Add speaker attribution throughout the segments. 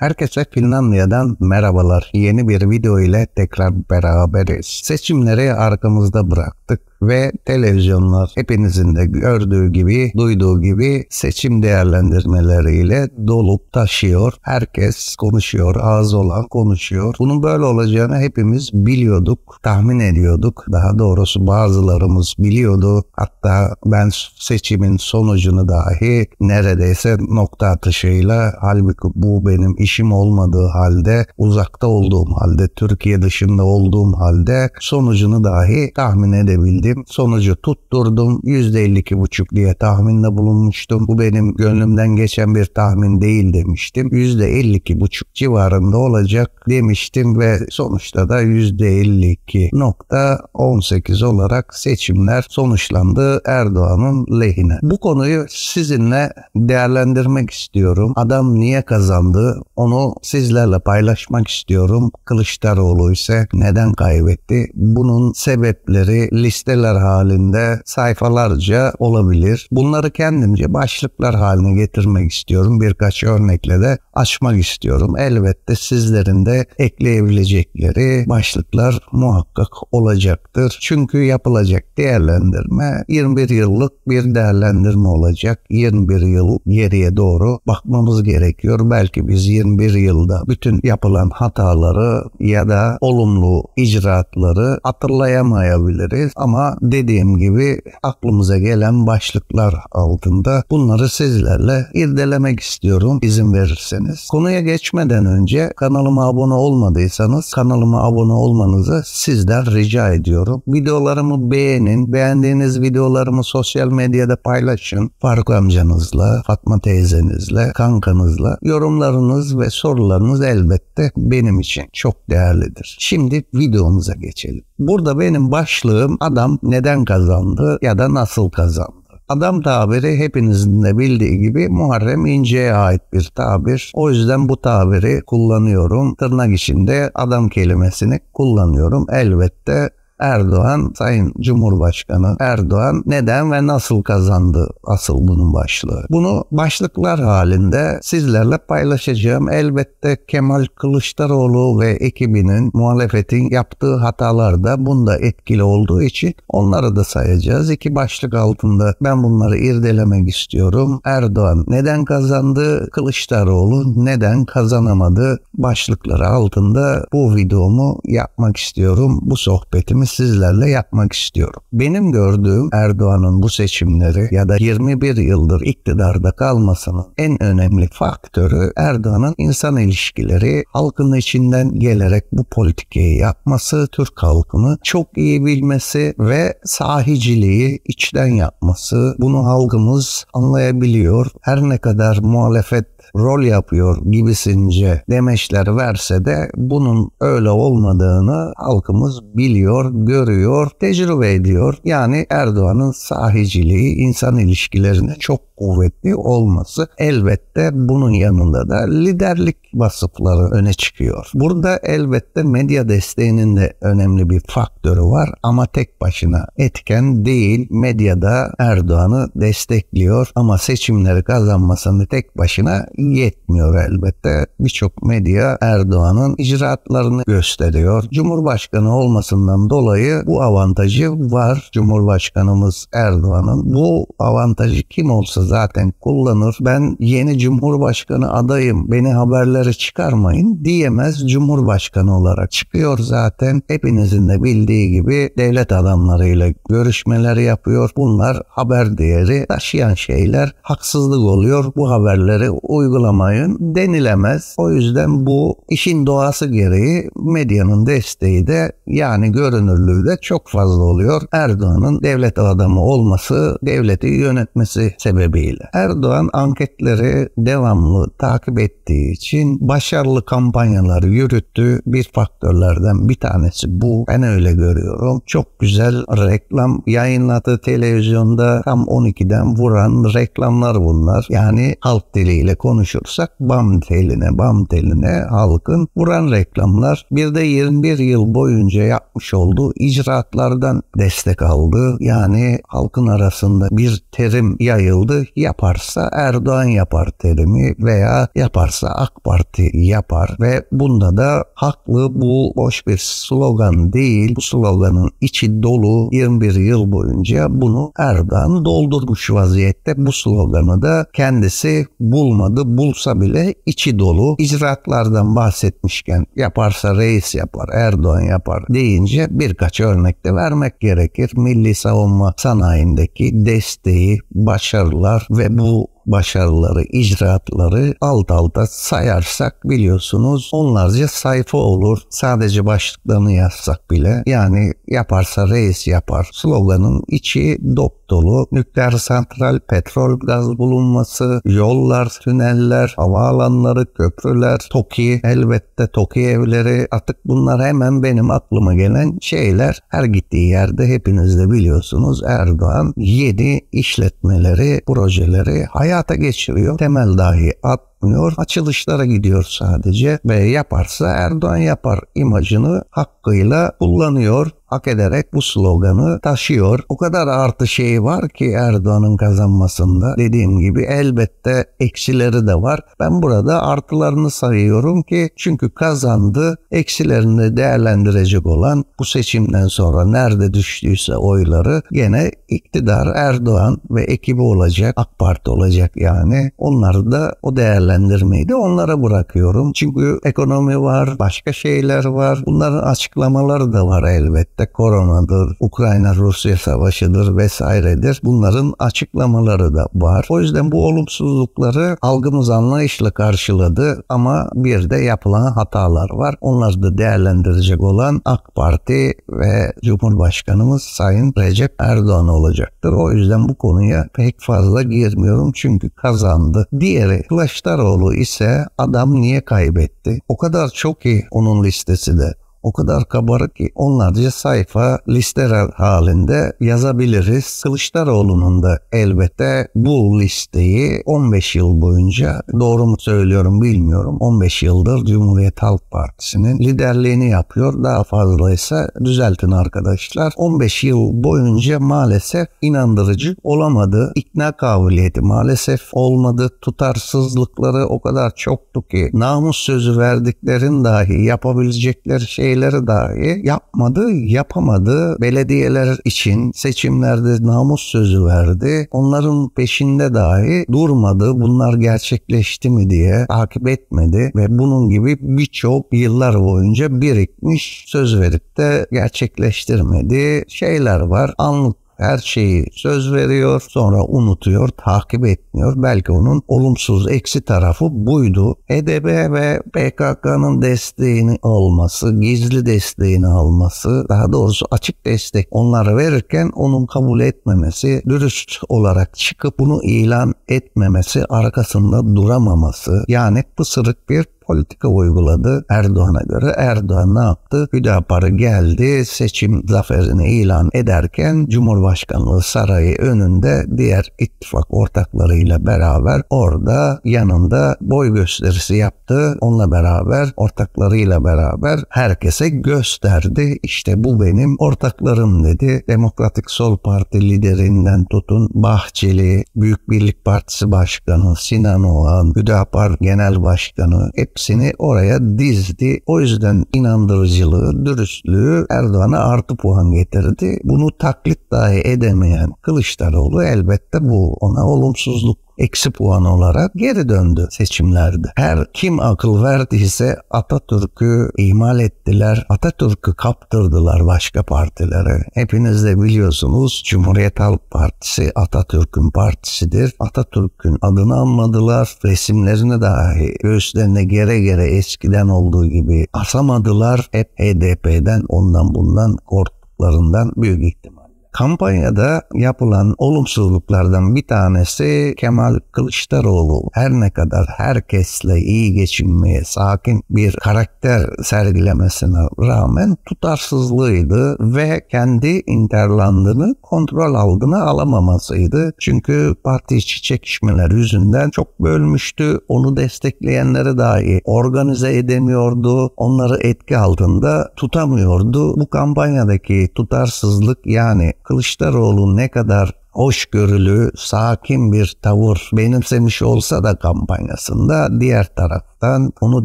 Speaker 1: Herkese Finlandiya'dan merhabalar. Yeni bir video ile tekrar beraberiz. Seçimleri arkamızda bıraktık ve televizyonlar hepinizin de gördüğü gibi, duyduğu gibi seçim değerlendirmeleriyle dolup taşıyor. Herkes konuşuyor, ağız olan konuşuyor. Bunun böyle olacağını hepimiz biliyorduk, tahmin ediyorduk. Daha doğrusu bazılarımız biliyordu. Hatta ben seçimin sonucunu dahi neredeyse nokta atışıyla halbuki bu benim işim olmadığı halde, uzakta olduğum halde, Türkiye dışında olduğum halde sonucunu dahi tahmin edebildim dedim. Sonucu tutturdum. %52,5 diye tahminde bulunmuştum. Bu benim gönlümden geçen bir tahmin değil demiştim. %52,5 civarında olacak demiştim ve sonuçta da %52.18 olarak seçimler sonuçlandı Erdoğan'ın lehine. Bu konuyu sizinle değerlendirmek istiyorum. Adam niye kazandı onu sizlerle paylaşmak istiyorum. Kılıçdaroğlu ise neden kaybetti? Bunun sebepleri listeler maddeler halinde sayfalarca olabilir. Bunları kendimce başlıklar haline getirmek istiyorum. Birkaç örnekle de açmak istiyorum. Elbette sizlerin de ekleyebilecekleri başlıklar muhakkak olacaktır. Çünkü yapılacak değerlendirme 21 yıllık bir değerlendirme olacak. 21 yıl geriye doğru bakmamız gerekiyor. Belki biz 21 yılda bütün yapılan hataları ya da olumlu icraatları hatırlayamayabiliriz ama dediğim gibi aklımıza gelen başlıklar altında bunları sizlerle irdelemek istiyorum izin verirseniz. Konuya geçmeden önce kanalıma abone olmadıysanız kanalıma abone olmanızı sizden rica ediyorum. Videolarımı beğenin, beğendiğiniz videolarımı sosyal medyada paylaşın. Faruk amcanızla, Fatma teyzenizle, kankanızla yorumlarınız ve sorularınız elbette benim için çok değerlidir. Şimdi videomuza geçelim. Burada benim başlığım adam neden kazandı ya da nasıl kazandı. Adam tabiri hepinizin de bildiği gibi Muharrem İnce'ye ait bir tabir. O yüzden bu tabiri kullanıyorum. Tırnak içinde adam kelimesini kullanıyorum. Elbette Erdoğan, Sayın Cumhurbaşkanı Erdoğan neden ve nasıl kazandı asıl bunun başlığı. Bunu başlıklar halinde sizlerle paylaşacağım. Elbette Kemal Kılıçdaroğlu ve ekibinin muhalefetin yaptığı hatalar da bunda etkili olduğu için onları da sayacağız. İki başlık altında ben bunları irdelemek istiyorum. Erdoğan neden kazandı? Kılıçdaroğlu neden kazanamadı? Başlıkları altında bu videomu yapmak istiyorum. Bu sohbetimi sizlerle yapmak istiyorum. Benim gördüğüm Erdoğan'ın bu seçimleri ya da 21 yıldır iktidarda kalmasının en önemli faktörü Erdoğan'ın insan ilişkileri halkın içinden gelerek bu politikayı yapması, Türk halkını çok iyi bilmesi ve sahiciliği içten yapması. Bunu halkımız anlayabiliyor. Her ne kadar muhalefet rol yapıyor gibisince demeçler verse de bunun öyle olmadığını halkımız biliyor, görüyor, tecrübe ediyor. Yani Erdoğan'ın sahiciliği insan ilişkilerine çok kuvvetli olması elbette bunun yanında da liderlik vasıfları öne çıkıyor. Burada elbette medya desteğinin de önemli bir faktörü var ama tek başına etken değil. Medyada Erdoğan'ı destekliyor ama seçimleri kazanmasını tek başına yetmiyor elbette. Birçok medya Erdoğan'ın icraatlarını gösteriyor. Cumhurbaşkanı olmasından dolayı bu avantajı var. Cumhurbaşkanımız Erdoğan'ın bu avantajı kim olsa zaten kullanır. Ben yeni Cumhurbaşkanı adayım beni haberlere çıkarmayın diyemez Cumhurbaşkanı olarak çıkıyor zaten. Hepinizin de bildiği gibi devlet adamlarıyla görüşmeler yapıyor. Bunlar haber değeri taşıyan şeyler haksızlık oluyor. Bu haberleri uy uygulamayın denilemez. O yüzden bu işin doğası gereği medyanın desteği de yani görünürlüğü de çok fazla oluyor. Erdoğan'ın devlet adamı olması, devleti yönetmesi sebebiyle. Erdoğan anketleri devamlı takip ettiği için başarılı kampanyalar yürüttüğü bir faktörlerden bir tanesi bu. Ben öyle görüyorum. Çok güzel reklam yayınladı televizyonda tam 12'den vuran reklamlar bunlar. Yani halk diliyle konu konuşursak bam teline bam teline halkın vuran reklamlar bir de 21 yıl boyunca yapmış olduğu icraatlardan destek aldı. Yani halkın arasında bir terim yayıldı. Yaparsa Erdoğan yapar terimi veya yaparsa AK Parti yapar ve bunda da haklı bu boş bir slogan değil. Bu sloganın içi dolu 21 yıl boyunca bunu Erdoğan doldurmuş vaziyette. Bu sloganı da kendisi bulmadı adı bulsa bile içi dolu. İcraatlardan bahsetmişken yaparsa reis yapar, Erdoğan yapar deyince birkaç örnek de vermek gerekir. Milli savunma sanayindeki desteği, başarılar ve bu başarıları, icraatları alt alta sayarsak biliyorsunuz onlarca sayfa olur. Sadece başlıklarını yazsak bile yani yaparsa reis yapar. Sloganın içi dop dolu. Nükleer santral, petrol gaz bulunması, yollar, tüneller, havaalanları, köprüler, TOKİ, elbette TOKİ evleri. Artık bunlar hemen benim aklıma gelen şeyler. Her gittiği yerde hepiniz de biliyorsunuz Erdoğan yeni işletmeleri, projeleri hayal hayata geçiriyor. Temel dahi atmıyor. Açılışlara gidiyor sadece ve yaparsa Erdoğan yapar imajını hakkıyla kullanıyor hak ederek bu sloganı taşıyor. O kadar artı şeyi var ki Erdoğan'ın kazanmasında dediğim gibi elbette eksileri de var. Ben burada artılarını sayıyorum ki çünkü kazandı eksilerini değerlendirecek olan bu seçimden sonra nerede düştüyse oyları gene iktidar Erdoğan ve ekibi olacak AK Parti olacak yani. Onları da o değerlendirmeyi de onlara bırakıyorum. Çünkü ekonomi var, başka şeyler var. Bunların açıklamaları da var elbette elbette koronadır, Ukrayna-Rusya savaşıdır vesairedir. Bunların açıklamaları da var. O yüzden bu olumsuzlukları algımız anlayışla karşıladı ama bir de yapılan hatalar var. Onları da değerlendirecek olan AK Parti ve Cumhurbaşkanımız Sayın Recep Erdoğan olacaktır. O yüzden bu konuya pek fazla girmiyorum çünkü kazandı. Diğeri Kılıçdaroğlu ise adam niye kaybetti? O kadar çok ki onun listesi de o kadar kabarık ki onlarca sayfa listeler halinde yazabiliriz. Kılıçdaroğlu'nun da elbette bu listeyi 15 yıl boyunca doğru mu söylüyorum bilmiyorum 15 yıldır Cumhuriyet Halk Partisi'nin liderliğini yapıyor. Daha fazla ise düzeltin arkadaşlar. 15 yıl boyunca maalesef inandırıcı olamadı. İkna kabiliyeti maalesef olmadı. Tutarsızlıkları o kadar çoktu ki namus sözü verdiklerin dahi yapabilecekleri şey şeyleri dahi yapmadı, yapamadı. Belediyeler için seçimlerde namus sözü verdi. Onların peşinde dahi durmadı. Bunlar gerçekleşti mi diye takip etmedi ve bunun gibi birçok yıllar boyunca birikmiş söz verip de gerçekleştirmedi şeyler var. Anlık her şeyi söz veriyor, sonra unutuyor, takip etmiyor. Belki onun olumsuz eksi tarafı buydu. Edb ve PKK'nın desteğini alması, gizli desteğini alması, daha doğrusu açık destek onları verirken onun kabul etmemesi, dürüst olarak çıkıp bunu ilan etmemesi, arkasında duramaması yani pısırık bir politika uyguladı Erdoğan'a göre. Erdoğan ne yaptı? Hüdapar'ı geldi seçim zaferini ilan ederken Cumhurbaşkanlığı sarayı önünde diğer ittifak ortaklarıyla beraber orada yanında boy gösterisi yaptı. Onunla beraber ortaklarıyla beraber herkese gösterdi. İşte bu benim ortaklarım dedi. Demokratik Sol Parti liderinden tutun Bahçeli, Büyük Birlik Partisi Başkanı, Sinan Oğan, Hüdapar Genel Başkanı hepsi aksini oraya dizdi. O yüzden inandırıcılığı, dürüstlüğü Erdoğan'a artı puan getirdi. Bunu taklit dahi edemeyen Kılıçdaroğlu elbette bu ona olumsuzluk eksi puan olarak geri döndü seçimlerde. Her kim akıl verdiyse Atatürk'ü ihmal ettiler. Atatürk'ü kaptırdılar başka partilere. Hepiniz de biliyorsunuz Cumhuriyet Halk Partisi Atatürk'ün partisidir. Atatürk'ün adını anmadılar. Resimlerini dahi göğüslerine gere gere eskiden olduğu gibi asamadılar. Hep HDP'den ondan bundan korktuklarından büyük ihtimal. Kampanyada yapılan olumsuzluklardan bir tanesi Kemal Kılıçdaroğlu her ne kadar herkesle iyi geçinmeye sakin bir karakter sergilemesine rağmen tutarsızlığıydı ve kendi interlandını kontrol altına alamamasıydı. Çünkü parti içi çekişmeler yüzünden çok bölmüştü. Onu destekleyenleri dahi organize edemiyordu. Onları etki altında tutamıyordu. Bu kampanyadaki tutarsızlık yani Kılıçdaroğlu ne kadar hoşgörülü, sakin bir tavır benimsemiş olsa da kampanyasında diğer taraftan onu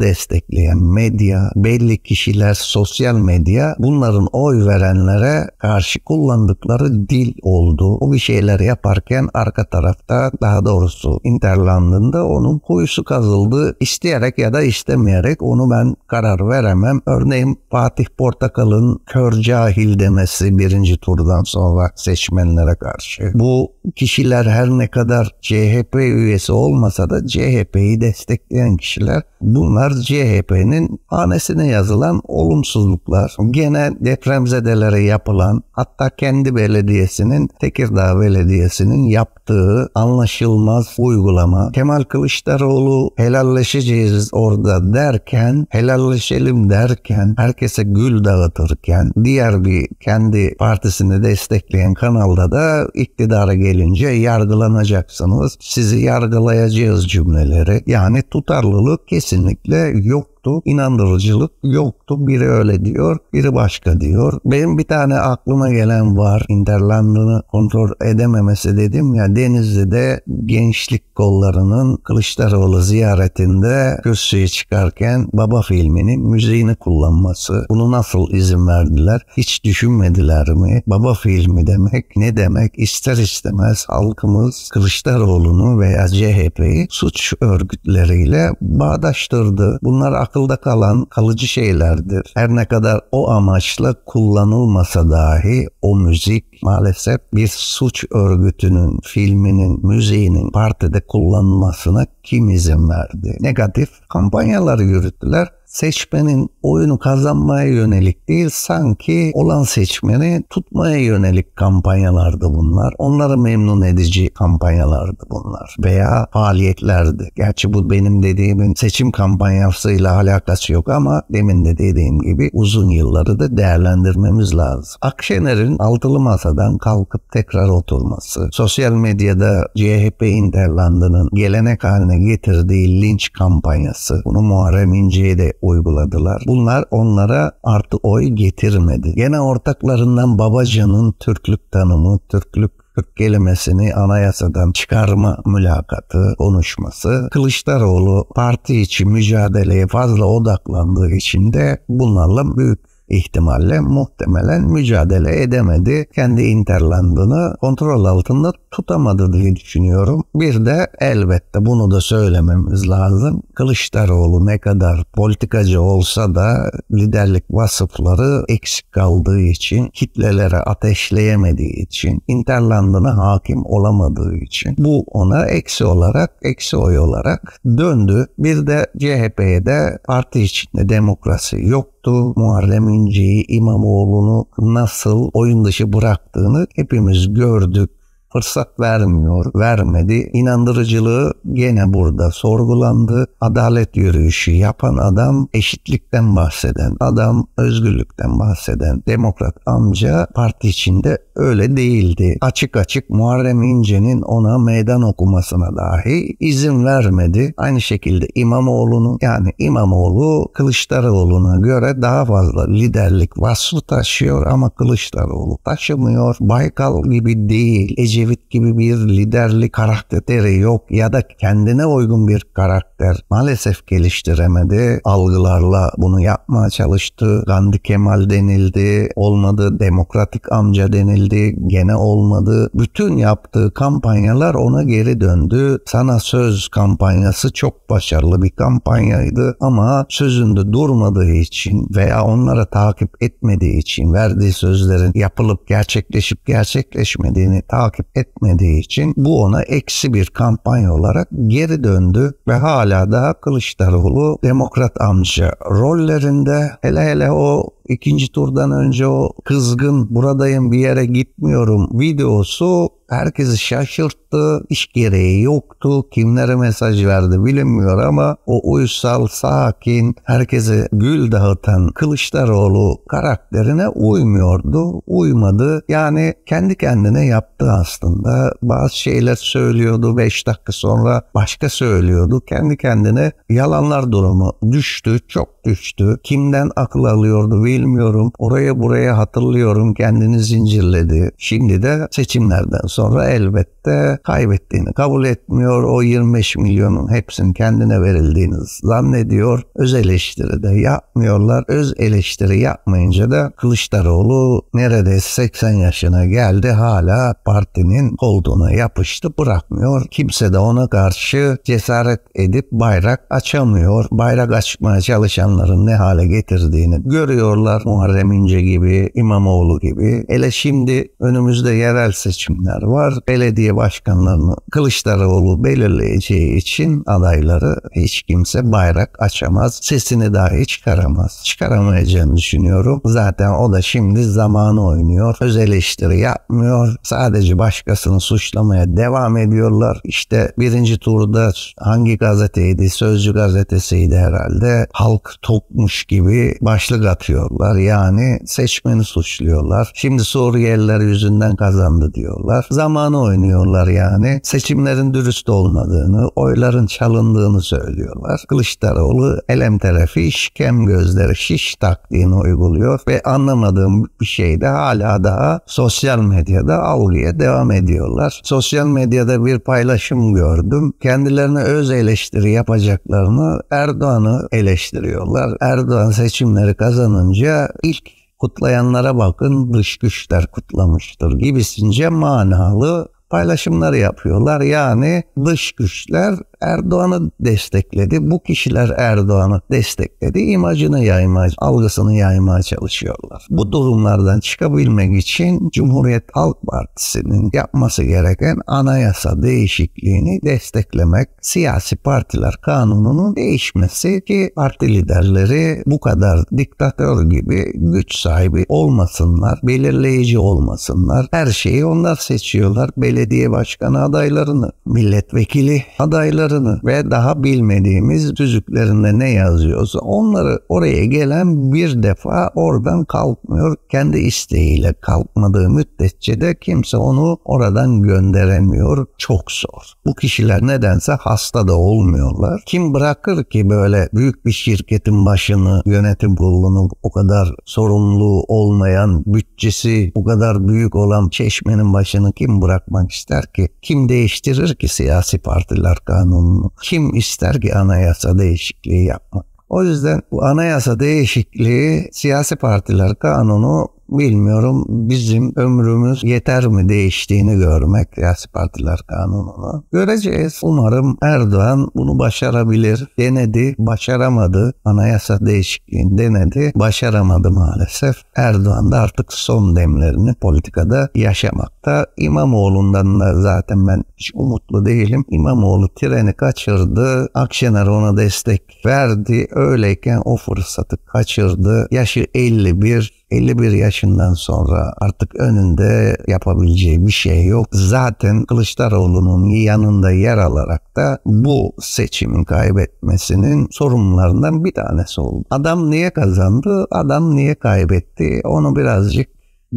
Speaker 1: destekleyen medya, belli kişiler, sosyal medya bunların oy verenlere karşı kullandıkları dil oldu. O bir şeyler yaparken arka tarafta daha doğrusu interlandında onun kuyusu kazıldı. İsteyerek ya da istemeyerek onu ben karar veremem. Örneğin Fatih Portakal'ın kör cahil demesi birinci turdan sonra seçmenlere karşı bu kişiler her ne kadar CHP üyesi olmasa da CHP'yi destekleyen kişiler bunlar CHP'nin hanesine yazılan olumsuzluklar. Gene depremzedelere yapılan hatta kendi belediyesinin Tekirdağ Belediyesi'nin yaptığı anlaşılmaz uygulama. Kemal Kılıçdaroğlu helalleşeceğiz orada derken helalleşelim derken herkese gül dağıtırken diğer bir kendi partisini destekleyen kanalda da iktidar iktidara gelince yargılanacaksınız, sizi yargılayacağız cümleleri. Yani tutarlılık kesinlikle yok yoktu, inandırıcılık yoktu. Biri öyle diyor, biri başka diyor. Benim bir tane aklıma gelen var. Interlandını kontrol edememesi dedim ya Denizli'de gençlik kollarının Kılıçdaroğlu ziyaretinde kürsüye çıkarken Baba filminin müziğini kullanması. Bunu nasıl izin verdiler? Hiç düşünmediler mi? Baba filmi demek ne demek? İster istemez halkımız Kılıçdaroğlu'nu veya CHP'yi suç örgütleriyle bağdaştırdı. Bunlar akıl akılda kalan kalıcı şeylerdir. Her ne kadar o amaçla kullanılmasa dahi o müzik maalesef bir suç örgütünün filminin, müziğinin partide kullanılmasına kim izin verdi? Negatif kampanyalar yürüttüler seçmenin oyunu kazanmaya yönelik değil sanki olan seçmeni tutmaya yönelik kampanyalardı bunlar. Onları memnun edici kampanyalardı bunlar veya faaliyetlerdi. Gerçi bu benim dediğimin seçim kampanyasıyla alakası yok ama demin de dediğim gibi uzun yılları da değerlendirmemiz lazım. Akşener'in altılı masa masadan kalkıp tekrar oturması, sosyal medyada CHP Interland'ının gelenek haline getirdiği linç kampanyası, bunu Muharrem İnce'ye de uyguladılar. Bunlar onlara artı oy getirmedi. Gene ortaklarından Babacan'ın Türklük tanımı, Türklük Türk kelimesini anayasadan çıkarma mülakatı, konuşması, Kılıçdaroğlu parti içi mücadeleye fazla odaklandığı için de bunlarla büyük ihtimalle muhtemelen mücadele edemedi. Kendi Interland'ını kontrol altında tutamadı diye düşünüyorum. Bir de elbette bunu da söylememiz lazım. Kılıçdaroğlu ne kadar politikacı olsa da liderlik vasıfları eksik kaldığı için, kitlelere ateşleyemediği için, Interland'ına hakim olamadığı için bu ona eksi olarak, eksi oy olarak döndü. Bir de CHP'de parti içinde demokrasi yok yoktu. Muharrem İnce'yi İmamoğlu'nu nasıl oyun dışı bıraktığını hepimiz gördük fırsat vermiyor, vermedi. İnandırıcılığı gene burada sorgulandı. Adalet yürüyüşü yapan adam eşitlikten bahseden adam, özgürlükten bahseden demokrat amca parti içinde öyle değildi. Açık açık Muharrem İnce'nin ona meydan okumasına dahi izin vermedi. Aynı şekilde İmamoğlu'nun yani İmamoğlu Kılıçdaroğlu'na göre daha fazla liderlik vasfı taşıyor ama Kılıçdaroğlu taşımıyor. Baykal gibi değil, Ece David gibi bir liderli karakteri yok ya da kendine uygun bir karakter maalesef geliştiremedi. Algılarla bunu yapmaya çalıştı. Gandhi Kemal denildi, olmadı. Demokratik amca denildi, gene olmadı. Bütün yaptığı kampanyalar ona geri döndü. Sana söz kampanyası çok başarılı bir kampanyaydı ama sözünde durmadığı için veya onlara takip etmediği için verdiği sözlerin yapılıp gerçekleşip gerçekleşmediğini takip etmediği için bu ona eksi bir kampanya olarak geri döndü ve hala daha Kılıçdaroğlu demokrat amca rollerinde hele hele o ikinci turdan önce o kızgın buradayım bir yere gitmiyorum videosu herkesi şaşırttı. İş gereği yoktu. Kimlere mesaj verdi bilinmiyor ama o uysal, sakin, herkese gül dağıtan Kılıçdaroğlu karakterine uymuyordu. Uymadı. Yani kendi kendine yaptı aslında. Bazı şeyler söylüyordu. 5 dakika sonra başka söylüyordu. Kendi kendine yalanlar durumu düştü. Çok düştü. Kimden akıl alıyordu bilmiyorum. Oraya buraya hatırlıyorum. Kendini zincirledi. Şimdi de seçimlerden sonra elbette kaybettiğini kabul etmiyor. O 25 milyonun hepsinin kendine verildiğini zannediyor. Öz eleştiri de yapmıyorlar. Öz eleştiri yapmayınca da Kılıçdaroğlu neredeyse 80 yaşına geldi hala partinin olduğuna yapıştı bırakmıyor. Kimse de ona karşı cesaret edip bayrak açamıyor. Bayrak açmaya çalışanların ne hale getirdiğini görüyorlar. Muharrem İnce gibi, İmamoğlu gibi. Ele şimdi önümüzde yerel seçimler var. Belediye başkanlarını Kılıçdaroğlu belirleyeceği için adayları hiç kimse bayrak açamaz. Sesini dahi çıkaramaz. Çıkaramayacağını düşünüyorum. Zaten o da şimdi zamanı oynuyor. Öz eleştiri yapmıyor. Sadece başkasını suçlamaya devam ediyorlar. İşte birinci turda hangi gazeteydi? Sözcü gazetesiydi herhalde. Halk tokmuş gibi başlık atıyorlar. Yani seçmeni suçluyorlar. Şimdi Suriyeliler yüzünden kazandı diyorlar zamanı oynuyorlar yani. Seçimlerin dürüst olmadığını, oyların çalındığını söylüyorlar. Kılıçdaroğlu elem tarafı işkem gözleri şiş taktiğini uyguluyor ve anlamadığım bir şey de hala daha sosyal medyada avluya devam ediyorlar. Sosyal medyada bir paylaşım gördüm. Kendilerine öz eleştiri yapacaklarını Erdoğan'ı eleştiriyorlar. Erdoğan seçimleri kazanınca ilk kutlayanlara bakın dış güçler kutlamıştır gibisince manalı paylaşımlar yapıyorlar. Yani dış güçler Erdoğan'ı destekledi. Bu kişiler Erdoğan'ı destekledi. İmajını yaymaya, algısını yaymaya çalışıyorlar. Bu durumlardan çıkabilmek için Cumhuriyet Halk Partisi'nin yapması gereken anayasa değişikliğini desteklemek, siyasi partiler kanununun değişmesi ki parti liderleri bu kadar diktatör gibi güç sahibi olmasınlar, belirleyici olmasınlar. Her şeyi onlar seçiyorlar. Belediye başkanı adaylarını, milletvekili adaylarını yazdıklarını ve daha bilmediğimiz tüzüklerinde ne yazıyorsa onları oraya gelen bir defa oradan kalkmıyor. Kendi isteğiyle kalkmadığı müddetçe de kimse onu oradan gönderemiyor. Çok zor. Bu kişiler nedense hasta da olmuyorlar. Kim bırakır ki böyle büyük bir şirketin başını, yönetim kurulunu o kadar sorumlu olmayan, bütçesi bu kadar büyük olan çeşmenin başını kim bırakmak ister ki? Kim değiştirir ki siyasi partiler kanunu? kanununu kim ister ki anayasa değişikliği yapmak? O yüzden bu anayasa değişikliği siyasi partiler kanunu bilmiyorum bizim ömrümüz yeter mi değiştiğini görmek siyasi partiler kanununu. Göreceğiz. Umarım Erdoğan bunu başarabilir. Denedi, başaramadı. Anayasa değişikliğini denedi, başaramadı maalesef. Erdoğan da artık son demlerini politikada yaşamakta. İmamoğlu'ndan da zaten ben hiç umutlu değilim. İmamoğlu treni kaçırdı. Akşener ona destek verdi. Öyleyken o fırsatı kaçırdı. Yaşı 51, 51 yaş yaşından sonra artık önünde yapabileceği bir şey yok. Zaten Kılıçdaroğlu'nun yanında yer alarak da bu seçimi kaybetmesinin sorumlularından bir tanesi oldu. Adam niye kazandı, adam niye kaybetti onu birazcık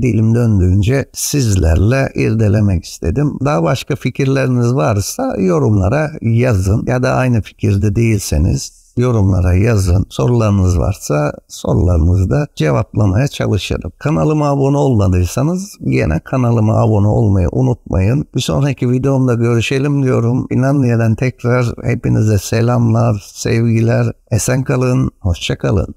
Speaker 1: dilim döndüğünce sizlerle irdelemek istedim. Daha başka fikirleriniz varsa yorumlara yazın ya da aynı fikirde değilseniz yorumlara yazın. Sorularınız varsa sorularınızı da cevaplamaya çalışırım. Kanalıma abone olmadıysanız yine kanalıma abone olmayı unutmayın. Bir sonraki videomda görüşelim diyorum. İnanmayadan tekrar hepinize selamlar, sevgiler. Esen kalın, hoşça kalın.